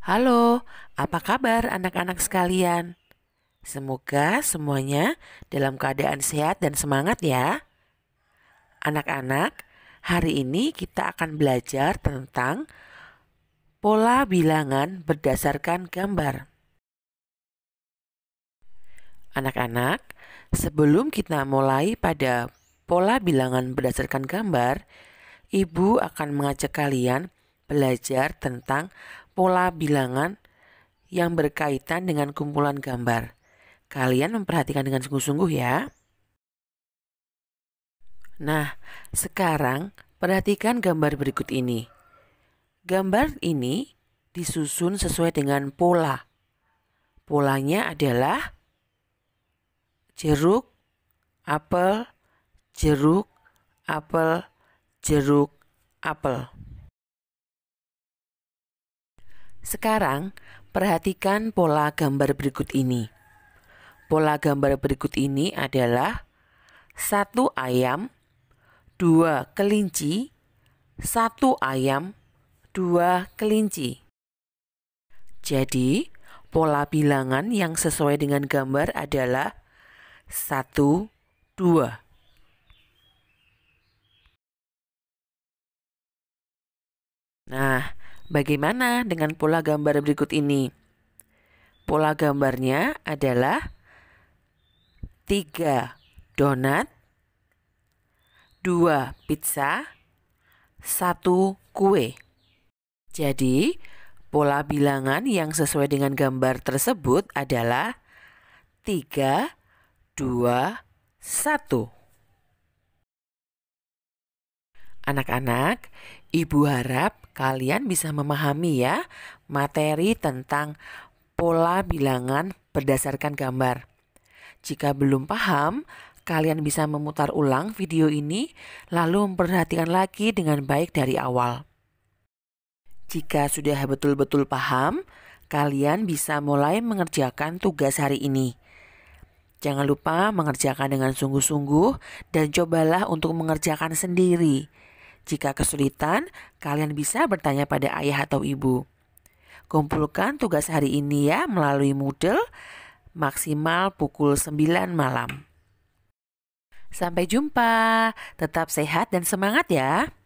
Halo, apa kabar anak-anak sekalian? Semoga semuanya dalam keadaan sehat dan semangat ya. Anak-anak, hari ini kita akan belajar tentang pola bilangan berdasarkan gambar. Anak-anak, sebelum kita mulai pada pola bilangan berdasarkan gambar, Ibu akan mengajak kalian belajar tentang pola bilangan yang berkaitan dengan kumpulan gambar. Kalian memperhatikan dengan sungguh-sungguh ya. Nah, sekarang perhatikan gambar berikut ini. Gambar ini disusun sesuai dengan pola. Polanya adalah jeruk, apel, jeruk, apel, jeruk, apel. Sekarang, perhatikan pola gambar berikut ini. Pola gambar berikut ini adalah satu ayam, dua kelinci, satu ayam, dua kelinci. Jadi, pola bilangan yang sesuai dengan gambar adalah satu, dua. Nah, Bagaimana dengan pola gambar berikut ini? Pola gambarnya adalah tiga donat, dua pizza, satu kue. Jadi, pola bilangan yang sesuai dengan gambar tersebut adalah tiga, dua, satu. Anak-anak, ibu harap kalian bisa memahami ya materi tentang pola bilangan berdasarkan gambar. Jika belum paham, kalian bisa memutar ulang video ini lalu memperhatikan lagi dengan baik dari awal. Jika sudah betul-betul paham, kalian bisa mulai mengerjakan tugas hari ini. Jangan lupa mengerjakan dengan sungguh-sungguh dan cobalah untuk mengerjakan sendiri. Jika kesulitan, kalian bisa bertanya pada ayah atau ibu. Kumpulkan tugas hari ini ya melalui Moodle maksimal pukul 9 malam. Sampai jumpa, tetap sehat dan semangat ya.